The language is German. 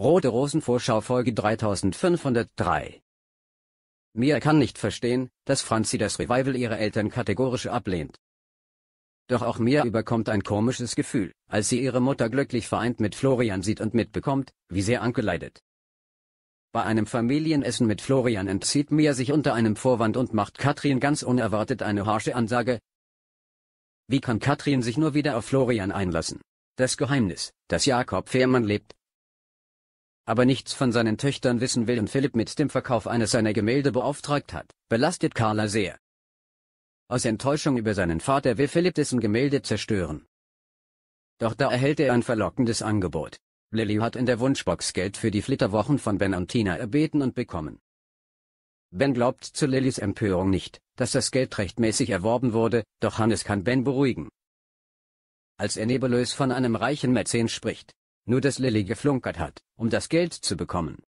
Rote Rosen Vorschau Folge 3503 Mia kann nicht verstehen, dass Franzi das Revival ihrer Eltern kategorisch ablehnt. Doch auch Mia überkommt ein komisches Gefühl, als sie ihre Mutter glücklich vereint mit Florian sieht und mitbekommt, wie sehr Anke leidet. Bei einem Familienessen mit Florian entzieht Mia sich unter einem Vorwand und macht Katrin ganz unerwartet eine harsche Ansage. Wie kann Katrin sich nur wieder auf Florian einlassen? Das Geheimnis, dass Jakob Fehrmann lebt, aber nichts von seinen Töchtern wissen will und Philipp mit dem Verkauf eines seiner Gemälde beauftragt hat, belastet Carla sehr. Aus Enttäuschung über seinen Vater will Philipp dessen Gemälde zerstören. Doch da erhält er ein verlockendes Angebot. Lilly hat in der Wunschbox Geld für die Flitterwochen von Ben und Tina erbeten und bekommen. Ben glaubt zu Lillys Empörung nicht, dass das Geld rechtmäßig erworben wurde, doch Hannes kann Ben beruhigen. Als er nebulös von einem reichen Mäzen spricht, nur das Lilly geflunkert hat, um das Geld zu bekommen.